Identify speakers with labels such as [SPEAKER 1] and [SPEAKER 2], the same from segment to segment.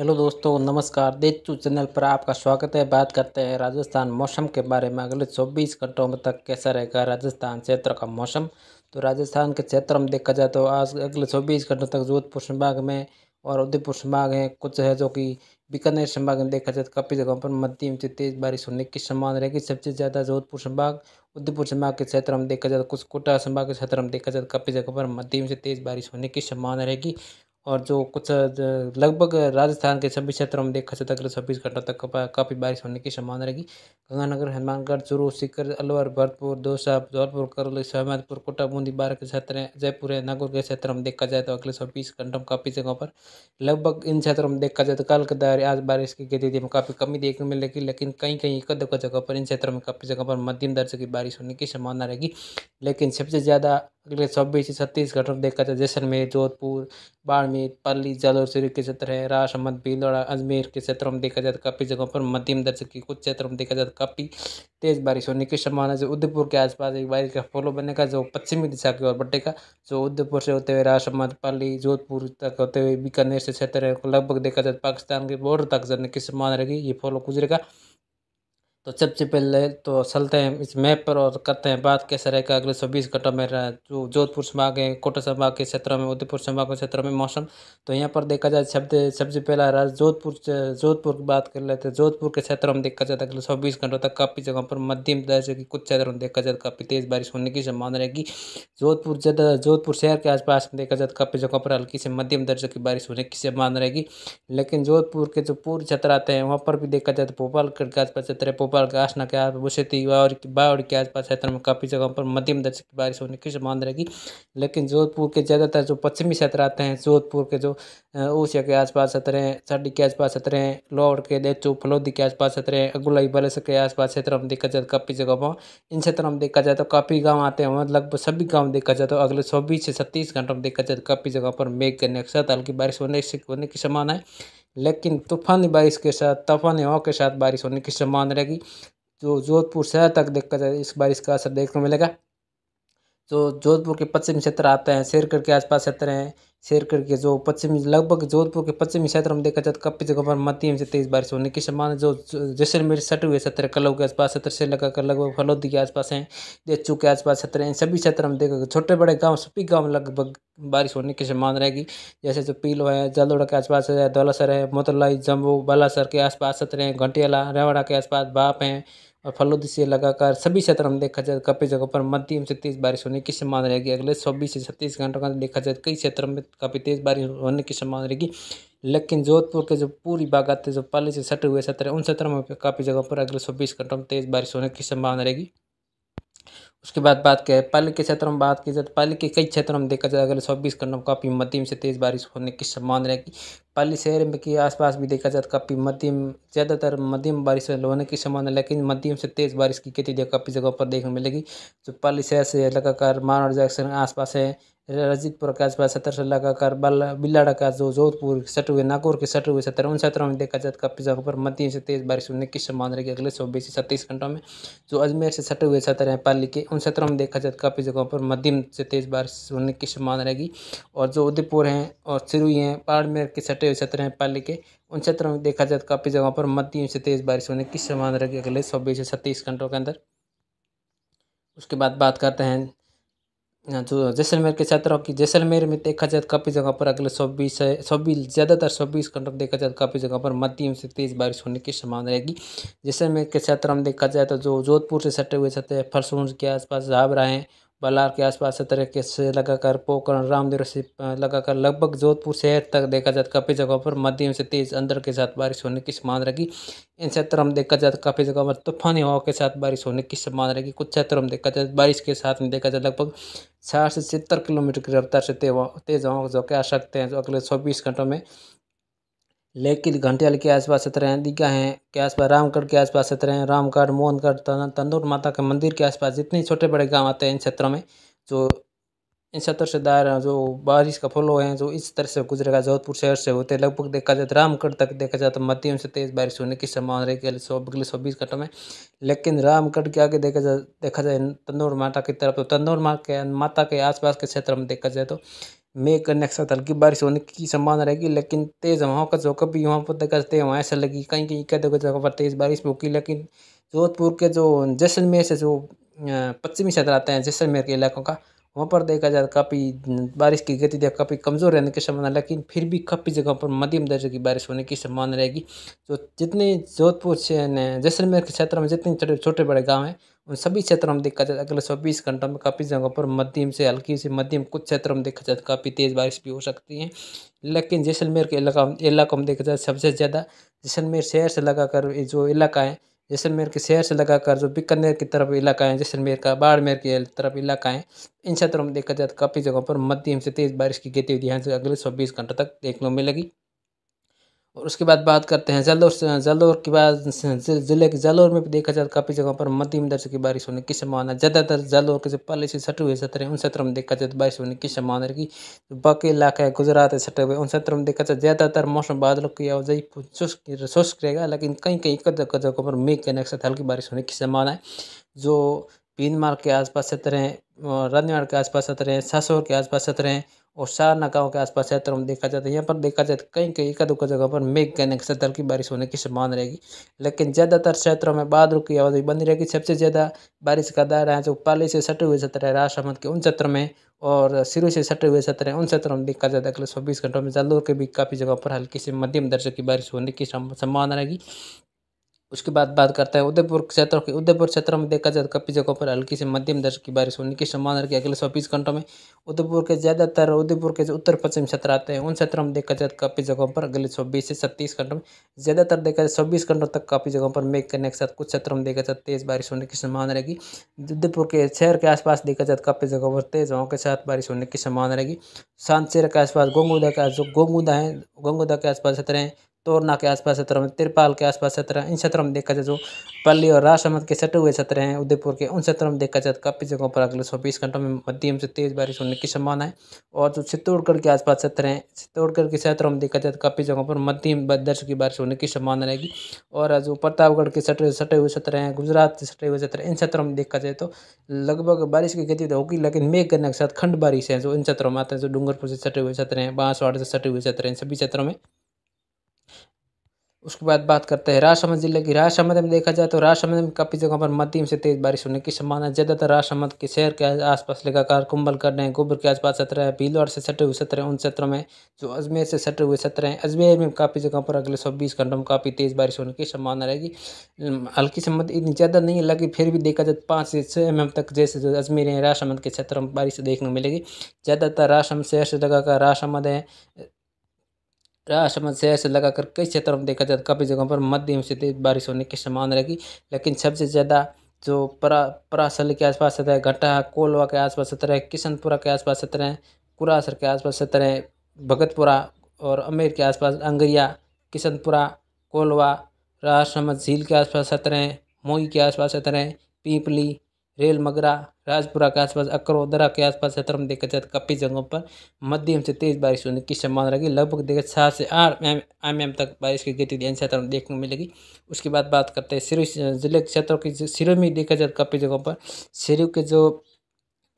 [SPEAKER 1] hello दोस्तों नमस्कार देचू channel पर आपका स्वागत है बात करते हैं राजस्थान मौसम के बारे में अगले 24 घंटों में तक कैसा रहेगा राजस्थान क्षेत्र का मौसम तो राजस्थान के क्षेत्र में देखा जाए तो आज अगले 24 घंटों तक जोधपुर संभाग में और उदयपुर संभाग हैं कुछ है जो कि बीकानेर संभाग में देखा जाए तो काफ़ी जगहों पर मध्यम से तेज़ बारिश होने की संभावना रहेगी सबसे ज़्यादा जोधपुर संभाग उदयपुर संभाग के क्षेत्र में देखा जाए तो कुछ कोटा संभाग के क्षेत्र में देखा जाए तो काफ़ी जगहों पर मध्यम से तेज़ बारिश होने की संभावना रहेगी और जो कुछ लगभग राजस्थान के सभी क्षेत्रों में देखा जाता तो है छब्बीस घंटों तक काफ़ी बारिश होने की संभावना रहेगी गंगानगर हनुमानगढ़ चुरू सीकर अलवर भरतपुर दौसा जौलपुर करौली सहमदपुर कोटा बूंदी बारह के क्षेत्र जयपुर है नागौर के क्षेत्र में देखा जाए तो अगले चौबीस घंटों में काफ़ी जगहों पर लगभग इन क्षेत्रों में देखा जाए तो कल के दायरे आज बारिश की गतिविधि में काफ़ी कमी देखने मिलेगी लेकिन कहीं कहीं एक दो जगह पर इन क्षेत्रों में काफ़ी जगहों पर मध्यम दर्जे की बारिश होने की संभावना रहेगी लेकिन सबसे ज़्यादा अगले छब्बीस छत्तीस घटों में देखा जाए जैसलमेर जोधपुर बाड़मेर पाली जालौर सिर के क्षेत्र है राशमद भीलवाड़ा अजमेर के क्षेत्रों में देखा जाए तो काफ़ी जगहों पर मध्यम दर्ज की कुछ क्षेत्रों में देखा जाए तो काफ़ी तेज़ बारिश होने की संभावना जो उदयपुर के आसपास एक बारिश का फॉलो बनेगा जो पश्चिमी दिशा की ओर बढ़ेगा जो उदयपुर से होते हुए राशमद पाली जोधपुर तक होते हुए बीकानेर से क्षेत्र है लगभग देखा जाए तो पाकिस्तान के बॉर्डर तक जाने की संभावना रहेगी ये फॉलो गुजरेगा तो सबसे पहले तो चलते हैं इस मैप पर और करते हैं बात कैसे रहेगा अगले सौ बीस घंटों में रहा जो जोधपुर संभाग है कोटा संभाग के क्षेत्रों में उदयपुर संभाग के क्षेत्रों में मौसम तो यहाँ पर देखा जाए शब्द सबसे पहला राज्य जोधपुर जोधपुर की बात कर लेते हैं जोधपुर के क्षेत्रों में देखा जाए तो अगले सौ घंटों तक काफ़ी जगहों पर मध्यम दर्जे की कुछ क्षेत्रों में देखा जाए तो काफ़ी तेज़ बारिश होने की संभावना रहेगी जोधपुर ज़्यादा जोधपुर शहर के आसपास में देखा जाए तो काफ़ी जगहों पर हल्की से मध्यम दर्जे की बारिश होने की संभावना रहेगी लेकिन जोधपुर के जो पूर्व क्षेत्र आते हैं वहाँ पर भी देखा जाए तो भोपाल के आसपास क्षेत्र है भोपाल प्रकाश नकियात तो मुशतिवा और किब्बा और के आसपास क्षेत्र तो में काफ़ी जगहों पर मध्यम दर्जे की बारिश होने की संभावना रहेगी लेकिन जोधपुर के ज़्यादातर जो पश्चिमी क्षेत्र आते हैं जोधपुर के जो ऊसिया के आसपास क्षेत्र हैं सर्डी के आसपास क्षेत्र हैं लोहड़ के देचू फलोदी के आसपास क्षेत्र हैं अगुलाई बलस के आसपास क्षेत्र में देखा जाए तो काफ़ी जगहों पर इन क्षेत्रों में देखा जाए तो काफ़ी गाँव आते हैं मतलब लगभग सभी गाँव देखा जाए तो अगले चौबीस से छत्तीस घंटों में देखा जाए तो काफ़ी जगहों पर मेघ करने के साथ हल्की बारिश होने होने की संभावना है लेकिन तूफानी बारिश के साथ तूफानी हवाओं के साथ बारिश होने की संभावना रहेगी जो तो जोधपुर शहर तक देखा जाए इस बारिश का असर देखने को मिलेगा जो जोधपुर के पश्चिमी क्षेत्र आते हैं शेरगढ़ के आसपास क्षेत्र हैं शेरगढ़ के जो पश्चिमी लगभग जोधपुर के पश्चिमी क्षेत्र में देखा जाए तो काफ़ी जगहों पर मध्यम से तेज बारिश होने की संभावना जो जैसलमेर सटे हुए क्षेत्र कलव के आसपास क्षेत्र से लगाकर लगभग फलौदी के आसपास हैं देचू के आसपास क्षेत्र हैं सभी क्षेत्र में देखा छोटे बड़े गाँव सभी गाँव लगभग बारिश होने की संभावना रहेगी जैसे जो पीलो है जालोड़ा के आसपास है धौलासर है मोतलाई जम्बू बालासर के आसपास क्षेत्र हैं घंटियाला रेवाड़ा के आसपास बाप हैं और फलोदी से लगाकर सभी क्षेत्र में देखा जाए तो काफ़ी जगहों पर मध्यम से तेज़ बारिश होने की संभावना रहेगी अगले चौबीस से छत्तीस घंटों का देखा जाए तो कई क्षेत्र में काफ़ी तेज़ बारिश होने की संभावना रहेगी लेकिन जोधपुर के जो पूरी बागत जो पहले से सटे हुए क्षेत्र हैं उन क्षेत्रों में काफ़ी जगहों पर अगले चौबीस घंटों में तेज़ बारिश होने की संभावना रहेगी उसके बाद बात करें पाली के क्षेत्र में बात की जाए तो पाली के कई क्षेत्रों में देखा जाए अगले चौबीस घंटों में काफ़ी मध्यम से तेज़ बारिश होने की संभावना रहेगी पाली शहर में के आसपास भी देखा जाए तो काफ़ी मध्यम ज़्यादातर मध्यम बारिश होने की संभावना लेकिन मध्यम से तेज़ बारिश की खेती काफ़ी जगहों पर देखने मिलेगी जो पाली शहर से लगातार मानव जंक्शन आसपास है रजितपुर के आसपास सतर से लगाकर आकार बाला बिलाड़ा का जो जोधपुर हुए नागौर के हुए सत्तर उन सत्रों में देखा जाए तो काफ़ी तो तो जगहों पर मध्यम से तेज बारिश होने की संभावना रहेगी अगले चौबीस से सत्तीस घंटों में जो अजमेर से सटे हुए क्षेत्र हैं पाली के उन सत्रों में देखा जाए काफ़ी जगहों पर मध्यम से तेज बारिश होने की संभावना रहेगी और जो उदयपुर हैं और सिरुई हैं बाड़मेर के सटे हुए क्षेत्र हैं पाली के उन क्षेत्रों में देखा जाए काफ़ी जगहों पर मध्यम से तेज बारिश होने की संभावना रहेगी अगले चौबीस से सत्ताईस घंटों के अंदर उसके बाद बात करते हैं जो तो जैसलमेर के छात्राओं की जैसलमेर में देखा जाए तो काफ़ी जगह पर अगले चौबीस है चौबीस ज़्यादातर चौबीस घंटों में देखा जाए तो काफ़ी जगह पर मध्यम से तेज़ बारिश होने की संभावना रहेगी जैसलमेर के क्षेत्र में देखा जाए तो जो जोधपुर से सटे हुए क्षेत्र है के आसपास झाबरा हैं बलार के आसपास से तरीके से लगाकर पोकरण रामदेव से लगाकर लगभग जोधपुर शहर तक देखा जाता काफ़ी जगहों पर मध्यम से तेज अंदर के साथ बारिश होने की संभावना रहेगी इन क्षेत्रों में देखा जाता काफ़ी जगहों पर तूफानी हवा के साथ बारिश होने की संभावना रहेगी कुछ क्षेत्रों में देखा जाए बारिश के साथ में देखा जाए लगभग साठ से सत्तर किलोमीटर की रफ्तार से तेज हवा जो हवा आ सकते हैं जो अगले चौबीस घंटों में लेकिन घंटियाल के आसपास हैं दीघा हैं के आसपास रामगढ़ के आसपास सत्र हैं रामगढ़ मोहनगढ़ तंदूर माता के मंदिर के आसपास जितने छोटे बड़े गांव आते हैं इन क्षेत्रों में जो इन क्षेत्र से दायर जो बारिश का फ्लो हैं जो इस तरह से गुजरेगा जोधपुर शहर से होते लगभग देखा जाए तो रामगढ़ तक देखा जाए तो मध्यम से तेज बारिश होने की संभावना रहेगी सौ अगले सौ बीस घंटों में लेकिन रामगढ़ के आगे देखा जाए देखा जाए तंदूर माता की तरफ तो तंदूर माता के आसपास के क्षेत्र में देखा जाए तो के साथ हल्की बारिश होने की संभावना रहेगी लेकिन तेज़ हवाओं का झोंका भी वहाँ पर करते हवाएँ से लगी कहीं कहीं हुए जगह पर तेज़ बारिश होगी लेकिन जोधपुर के जो जैसलमेर से जो पश्चिमी क्षेत्र आते हैं जैसलमेर के इलाकों का वहाँ पर देखा जाए तो काफ़ी बारिश की गति देख काफ़ी कमज़ोर रहने की संभावना लेकिन फिर भी काफ़ी जगह पर मध्यम दर्जे की बारिश होने की संभावना रहेगी तो जितने जोधपुर से जैसलमेर के क्षेत्र में जितने छोटे बड़े गाँव हैं उन सभी क्षेत्रों में देखा जाए अगले चौबीस घंटों में काफ़ी जगहों पर मध्यम से हल्की से मध्यम कुछ क्षेत्रों में देखा जाए काफ़ी तेज़ बारिश भी हो सकती है लेकिन जैसलमेर के इलाका इलाकों में देखा जाए सबसे ज़्यादा जैसलमेर शहर से लगाकर जो इलाका है जैसलमेर के शहर से लगाकर जो बीकानेर की तरफ इलाका है जैसलमेर का बाड़मेर की तरफ इलाका है इन क्षेत्रों में देखा जाए तो काफ़ी जगहों पर मध्यम से तेज़ बारिश की गतिविधियाँ अगले चौबीस घंटों तक देखने को मिलेगी और उसके बाद बात करते हैं जलोर जलोर के बाद ज़िले के जलोर में भी देखा जाए तो काफ़ी जगहों पर मध्यम दर्ज की बारिश होने की संभावना ज़्यादातर जलोर के जो पहले से सटे हुए सत्र हैं उन सत्र में देखा जाए तो बारिश होने की संभावना रहेगी बाकी इलाका है गुजरात है सटे हुए उन सत्र में देखा जाए ज़्यादातर मौसम बादलों की आवाजाही शुष्क शुष्क रहेगा लेकिन कहीं कहीं कदर जगहों पर मेघ के नक्सर हल्की बारिश होने की संभावना है जो भीनमार्ग के आसपास सत्र हैं रनवाड़ के आसपास सत्र हैं सासोर के आसपास सत्र हैं और शारना गाँव के आसपास क्षेत्रों में देखा जाता है यहाँ पर देखा जाए तो कहीं कहीं एक दुखा जगह पर मेघ गहने के साथ हल्की बारिश होने की संभावना रहेगी लेकिन ज़्यादातर क्षेत्रों में बादलों की भी बनी रहेगी सबसे ज़्यादा बारिश का दायरा है जो पाली से सटे हुए क्षेत्र है राजसमंद के उन क्षेत्रों में और सिरू से सटे हुए क्षेत्र हैं उन क्षेत्रों में देखा जाए तो अगले चौबीस घंटों में जल्दों के भी काफ़ी जगहों पर हल्की से मध्यम दर्जे की बारिश होने की संभावना रहेगी उसके बाद बात करते हैं उदयपुर क्षेत्र की उदयपुर क्षेत्र में देखा जाए तो काफ़ी जगहों पर हल्की से मध्यम दर्ज की बारिश होने की संभावना रखी अगले चौबीस घंटों में उदयपुर के ज़्यादातर उदयपुर के जो उत्तर पश्चिम क्षेत्र आते हैं उन क्षेत्रों में देखा जाए तो काफ़ी जगहों पर अगले चौबीस से छत्तीस घंटों में ज़्यादातर देखा जाए चौबीस घंटों तक काफ़ी जगहों पर मेघ करने के साथ कुछ क्षेत्रों में देखा जाए तो तेज़ बारिश होने की संभावना रहेगी उदयपुर के शहर के आसपास देखा जाए तो काफ़ी जगहों पर तेज़ हवाओं के साथ बारिश होने की संभावना रहेगी शांत शहर के आसपास गोंगुदा का जो गोंगुदा है गोंगुदा के आसपास क्षेत्र हैं तोरना के आसपास क्षेत्रों में तिरपाल के आसपास क्षेत्र इन क्षेत्रों में देखा जाए जो तो पल्ली और राजसमंद के सटे हुए क्षेत्र हैं उदयपुर के उन क्षेत्रों में देखा जाए तो काफ़ी जगहों पर अगले सौ घंटों में मध्यम से तेज बारिश होने की संभावना है और जो चित्तौड़गढ़ के आसपास क्षेत्र हैं चित्तौड़गढ़ के क्षेत्रों में देखा जाए तो काफ़ी जगहों पर मध्यम दर्श की बारिश होने की संभावना रहेगी और जो प्रतापगढ़ के सटे सटे हुए क्षेत्र हैं गुजरात के सटे हुए क्षेत्र इन क्षेत्रों में देखा जाए तो लगभग बारिश की गति तो होगी लेकिन मेघ गन्ने के साथ खंड बारिश है जो इन क्षेत्रों में आते हैं जो डूंगरपुर से सटे हुए क्षेत्र हैं बांसवाड़ से सटे हुए क्षेत्र हैं सभी क्षेत्रों में उसके बाद बात करते हैं राजसमंद जिले की राजसमंद में देखा जाए तो राजसमंद में काफ़ी जगहों पर मध्यम से तेज बारिश होने की संभावना ज़्यादातर राजसमंद के शहर के आसपास लगाकर कुंबल हैं गोबर के आसपास सत्र है भीलवाड़ से सटे हुए सत्र हैं उन क्षेत्रों में जो अजमेर से सटे हुए सत्र हैं अजमेर में काफ़ी जगहों पर अगले सौ बीस घंटों में काफ़ी तेज़ बारिश होने की संभावना रहेगी हल्की संबंध इतनी ज़्यादा नहीं है फिर भी देखा जाए तो पाँच से छः एम तक जैसे जो अजमेर है राजसमंद के क्षेत्र में बारिश देखने को मिलेगी ज़्यादातर राजसमंद शहर से लगाकर राजसमंद है राजसमंद शहर से लगाकर कई क्षेत्रों में देखा जाता तो काफ़ी जगहों पर मध्यम से तेज बारिश होने की संभावना रहेगी लेकिन सबसे ज़्यादा जो परा परासल के आसपास सतह है घटा कोलवा के आसपास सतह है किशनपुरा के आसपास सतह है कुरासर के आसपास सतह है भगतपुरा और अमेर के आसपास अंगरिया किशनपुरा कोलवा राजसमंद झील के आसपास सतह है मोई के आसपास सतह है पीपली रेल मगरा राजपुरा के आसपास अकरोदरा के आसपास क्षेत्र में देखा जाए तो काफ़ी जगहों पर मध्यम से तेज बारिश होने की संभावना रहेगी लगभग देखा सात से आठ एम एम एम तक बारिश की गति इन में देखने को मिलेगी उसके बाद बात करते हैं सिरोही जिले के क्षेत्रों की सिरोही में देखा जाए तो काफ़ी जगहों पर सिरोही के जो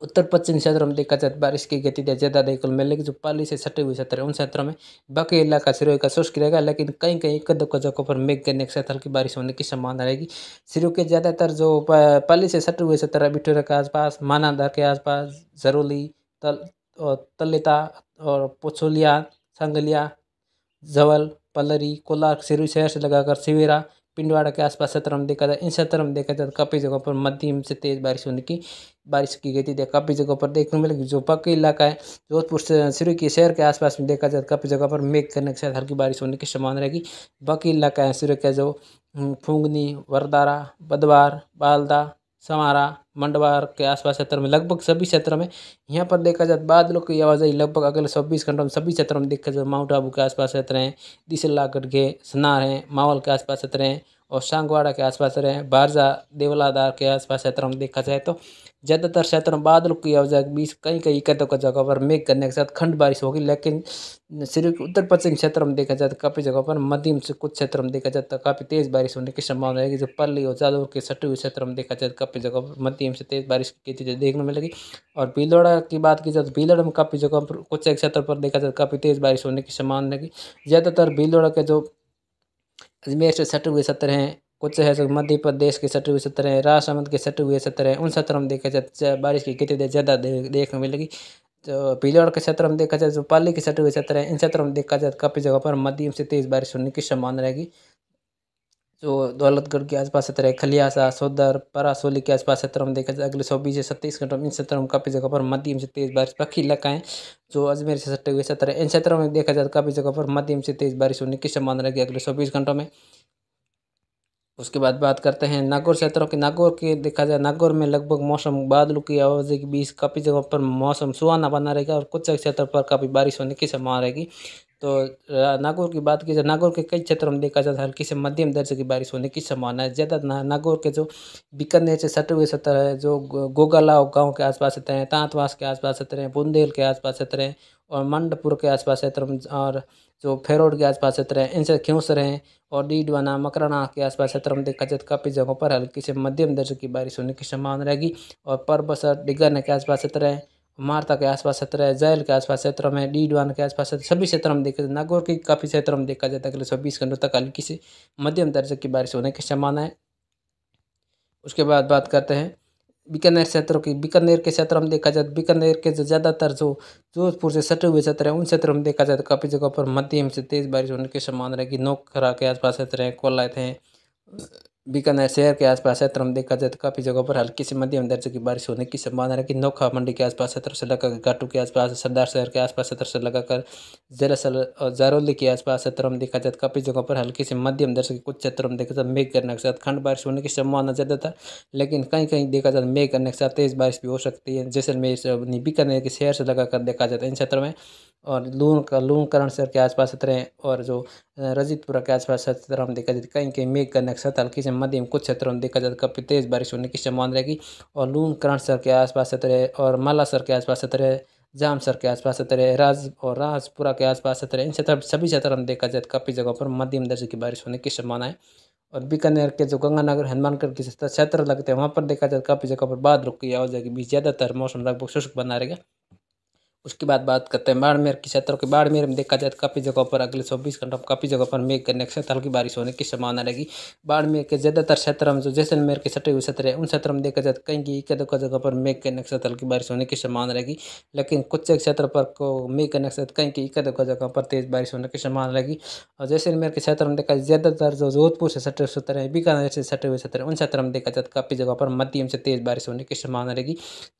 [SPEAKER 1] उत्तर पश्चिम क्षेत्र में देखा जाए तो बारिश की गति ज़्यादा देखने को मिलेगी जो पाली से सटे हुए क्षेत्र है उन क्षेत्रों में बाकी इलाका सिरोह का शुष्क रहेगा लेकिन कहीं कहीं एक दो जगहों पर मेघ गिरने के साथ हल्की बारिश होने की संभावना रहेगी सिरोह के ज़्यादातर जो पाली से सटे हुए क्षेत्र है बिठोरा के आसपास मानादार के आसपास जरोली तल और तलिता और पोछोलिया संगलिया जवल पलरी कोलार सिरोही शहर से लगाकर सिवेरा पिंडवाड़ा के आसपास सत्रह में देखा जाए इन सत्र में देखा जाए तो काफ़ी जगहों पर मध्यम से तेज़ बारिश होने की बारिश की गई थी काफ़ी जगहों पर देखने को मिलेगी जो पक्का इलाका है जोधपुर से शुरू के शहर के आसपास में देखा जाए काफ़ी जगह पर मेघ करने के साथ हल्की बारिश होने की संभावना रहेगी बाकी इलाका है सूर्य का जो फूंगनी वरदारा बदवार बालदा समारा मंडवार के आसपास क्षेत्र में लगभग सभी क्षेत्र में यहाँ पर देखा जाए तो बादलों की आवाजाही लगभग अगले चौबीस घंटों में सभी क्षेत्रों में देखा जाए माउंट आबू के आसपास क्षेत्र हैं दिसलागढ़ के सनार हैं मावल के आसपास क्षेत्र हैं और सांगवाड़ा के आसपास रहे बारजा देवलादार के आसपास क्षेत्रों में देखा जाए तो ज़्यादातर क्षेत्रों में बादल की वजह बीच कई कई कदों का जगह पर मेघ करने के साथ खंड बारिश होगी लेकिन सिर्फ उत्तर पश्चिम क्षेत्रों में देखा जाए तो काफ़ी जगह पर मध्यम से कुछ क्षेत्रों में देखा जाए तो काफ़ी तेज़ बारिश होने की संभावना रहेगी जो पल्ली और जादौर के सटे हुए क्षेत्रों में देखा जाए तो काफ़ी जगह पर मध्यम से तेज़ बारिश की चीज़ें देखने मिलेगी और भीलवाड़ा की बात की जाए तो भीलवाड़ा में काफ़ी जगहों पर कुछ एक क्षेत्र पर देखा जाए तो काफ़ी तेज़ बारिश होने की संभावना रहेगी ज़्यादातर भीलवाड़ा के जो अजमेर से सटे हुए सत्र हैं कुछ है मध्य प्रदेश के सटे हुए सत्र हैं राजसमंद के सटे हुए सत्र हैं उन सत्रों में देखा जाए बारिश की कितनी ज़्यादा देखने मिलेगी तो पीलोड़ के क्षेत्र में देखा जाए जो पाली के सटे हुए क्षेत्र हैं इन क्षेत्रों में देखा जाए काफ़ी जगह पर मध्यम से तेज़ बारिश होने की संभावना रहेगी जो दौलतगढ़ के आसपास क्षेत्र है खलियासा सोदर परासोली के आसपास क्षेत्र में देखा जाए अगले चौबीस से सत्ताईस घंटों में इन क्षेत्रों में काफ़ी जगह पर मध्यम से तेज़ बारिश पक्की इलाका है जो अजमेर से सटे हुए क्षेत्र है इन क्षेत्रों में देखा जाए तो काफ़ी जगह पर मध्यम से तेज़ बारिश होने की संभावना रहेगी अगले चौबीस घंटों में उसके बाद बात करते हैं नागौर क्षेत्रों के नागौर के देखा जाए नागौर में लगभग मौसम बादलों की आवाजाही के बीच काफ़ी जगहों पर मौसम सुहाना बना रहेगा और कुछ क्षेत्रों पर काफ़ी बारिश होने की संभावना रहेगी तो नागौर की बात की जाए नागौर के कई क्षेत्रों में देखा जाता है हल्की से मध्यम दर्जे की बारिश होने की संभावना है ज़्यादा नागौर के जो बीकानेर से सटे हुए सत्र है जो गोगाला गाँव के आसपास क्षेत्र हैं तांतवास के आसपास क्षेत्र हैं बुंदेल के आसपास क्षेत्र हैं और मंडपुर के आसपास क्षेत्र और जो फेरोड के आसपास क्षेत्र हैं इनसे क्यूसर हैं और डीडवाना मकराना के आसपास क्षेत्र में देखा जाए तो काफ़ी जगहों पर हल्की से मध्यम दर्जे की बारिश होने की संभावना रहेगी और परबसर डिगरने के आसपास क्षेत्र हैं मारता के आसपास क्षेत्र है जैल के आसपास क्षेत्र में डीडवान के आसपास सभी क्षेत्रों में देखा नागौर के काफ़ी क्षेत्रों में देखा जाता है अगले चौबीस घंटों तक हल्की से मध्यम दर्जे की बारिश होने की संभावना है उसके बाद बात करते हैं बीकानेर क्षेत्रों की बीकानेर के क्षेत्र में देखा जाए बीकानेर के ज़्यादातर जो जोधपुर से सटे हुए क्षेत्र हैं उन क्षेत्रों में देखा जाए तो काफ़ी जगहों पर मध्यम से तेज़ बारिश होने की संभावना रहेगी नौखरा के आसपास क्षेत्र हैं कोलायत हैं बीकानेर शहर के आसपास क्षेत्र में देखा जाए तो काफ़ी जगहों पर हल्की से मध्यम दर्जे की बारिश होने की संभावना है कि नौखा मंडी के आसपास क्षेत्र से लगाकर घाटू के आसपास सरदार शहर के आसपास क्षेत्र से लगाकर जलासल और जारोली के आसपास क्षेत्र में देखा जाए तो काफ़ी जगहों पर हल्की से मध्यम दर्जे के कुछ क्षेत्रों में देखा जाए तो मेघ करने के साथ खंड बारिश होने की संभावना ज़्यादातर था लेकिन कहीं कहीं देखा जाए तो मेघ करने के साथ तेज़ बारिश भी हो सकती है जैसलमेर बीकानेर के शहर से लगाकर देखा जाता तो है इन क्षेत्रों में और लून का लून करण सर के आसपास क्षेत्र और जो रजितपुरा के आसपास क्षेत्र तो में देखा जाए कहीं कहीं मेघ करने की सतह हल्की से मध्यम कुछ क्षेत्रों में देखा जाए काफ़ी तेज़ बारिश होने की संभावना रहेगी और लून करण सर के आसपास क्षेत्र और माला सर के आसपास क्षेत्र सर के आसपास क्षेत्र है राज और राजपुरा के आसपास क्षेत्र इन क्षेत्र सभी क्षेत्र में देखा जाए काफ़ी जगहों पर मध्यम दर्जे की बारिश होने की संभावना है और बीकानेर के जो गंगानगर हनुमानगढ़ के क्षेत्र लगते हैं वहाँ पर देखा जाए काफ़ी जगह पर बाद रुकी की आवाजाही के बीच ज़्यादातर मौसम लगभग शुष्क बना रहेगा उसके बाद बात करते हैं बाड़मेर के क्षेत्रों के बाड़मेर में देखा जाए तो काफ़ी जगहों पर अगले चौबीस घंटों में काफ़ी जगहों पर मेघ करने के साथ हल्की बारिश होने की संभावना रहेगी बाड़मेर के ज़्यादातर क्षेत्र में जो जैसलमेर के सटे हुए क्षेत्र है उन क्षेत्रों में देखा जाए तो कहीं की कदों जगह पर मेघ करने के साथ हल्की बारिश होने की संभावना रहेगी लेकिन कुछ एक क्षेत्र पर को मेघ करने के साथ कहीं की कदों जगह पर तेज़ बारिश होने की संभावना रहेगी और जैसलमेर के क्षेत्र में देखा ज़्यादातर जो जोधपुर से सटे हुए क्षेत्र है बीकानेर से सटे हुए क्षेत्र है उन क्षेत्र में देखा जाए तो काफ़ी जगहों पर मध्यम से तेज़ बारिश होने की संभावना रहेगी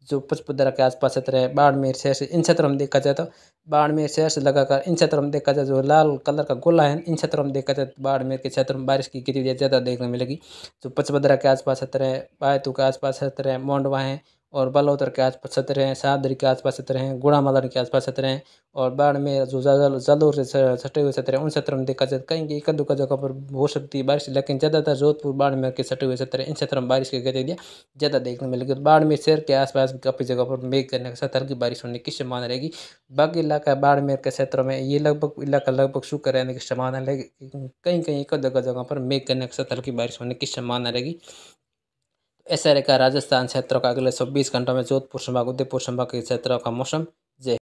[SPEAKER 1] जो पुष्पदरा के आसपास क्षेत्र है बाड़मेर से इन क्षेत्रों में देखा जाए तो बाढ़ में से लगाकर इन क्षेत्रों में देखा जाए जो लाल कलर का गोला है इन क्षेत्रों में देखा जाए तो बाड़मेर के क्षेत्र में बारिश की गिरी ज़्यादा देखने मिलेगी जो पचभद्रा के आसपास क्षेत्र है बायतू के आसपास क्षेत्र है मोंडवा है और बलोतर के आसपास क्षेत्र हैं सादरी के आसपास क्षेत्र हैं गुड़ा के आसपास क्षेत्र हैं और बाड़मेर जो जलोर से सटे हुए क्षेत्र हैं उन क्षेत्रों में देखा जाए तो कहीं कहीं कद्दू का जगह पर हो सकती है बारिश लेकिन ज़्यादातर जोधपुर बाड़मेर के सटे हुए क्षेत्र हैं इन क्षेत्रों में बारिश की गतिविधियाँ ज़्यादा देखने मिलेगी लगी तो बाड़मेर शहर के आसपास काफ़ी जगह पर मेघ करने के साथ हल्की बारिश होने की संभावना रहेगी बाकी इलाका बाड़मेर के क्षेत्रों में ये लगभग इलाका लगभग सूखा रहने की संभावना रहेगी कहीं कहीं कद्दू का जगह पर मेघ करने के साथ हल्की बारिश होने की संभावना रहेगी एसआरए का राजस्थान क्षेत्रों का अगले 24 घंटों में जोधपुर संभाग उदयपुर संभाग के क्षेत्रों का मौसम